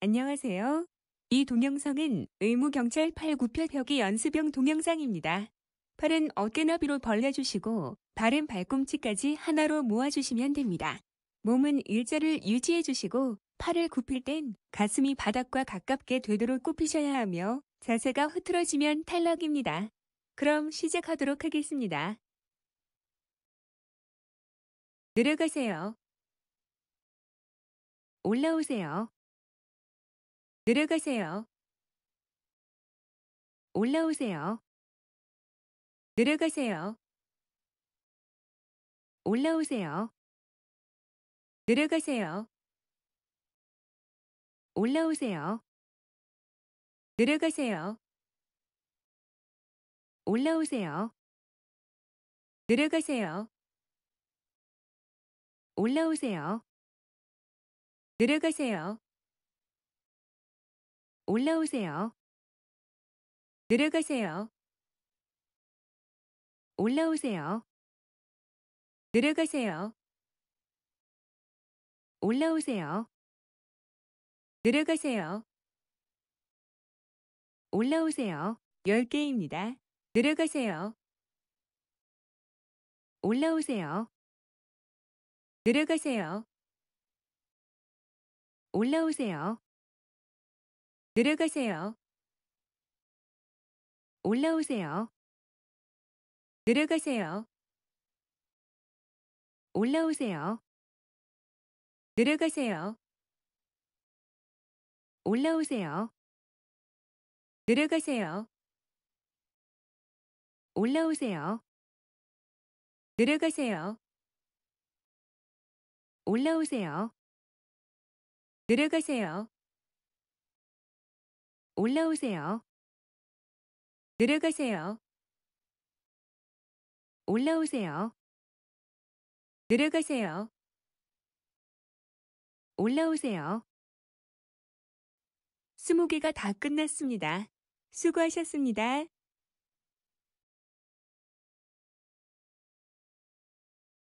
안녕하세요. 이 동영상은 의무경찰 8구표 벽이 연습용 동영상입니다. 팔은 어깨나비로 벌려주시고 발은 발꿈치까지 하나로 모아주시면 됩니다. 몸은 일자를 유지해주시고 팔을 굽힐 땐 가슴이 바닥과 가깝게 되도록 굽히셔야 하며 자세가 흐트러지면 탈락입니다. 그럼 시작하도록 하겠습니다. 내려가세요. 올라오세요. 들어가세요. 올라오세요. 들어가세요. 올라오세요. 들어가세요. 올라오세요. 들어가세요. 올라오세요. 들어가세요. 올라오세요. 들어가세요. 올라오세요. 내려가세요. 올라오세요. 내려가세요. 올라오세요. 내려가세요. 올라오세요. 10개입니다. 내려가세요. 올라오세요. 내려가세요. 올라오세요. 들어가세요. 올라오세요. 들어가세요. 올라오세요. 들어가세요. 올라오세요. 들어가세요. 올라오세요. 들어가세요. 올라오세요. 들어가세요. 올라오세요. 내려가세요. 올라오세요. 내려가세요. 올라오세요. 스무 개가 다 끝났습니다. 수고하셨습니다.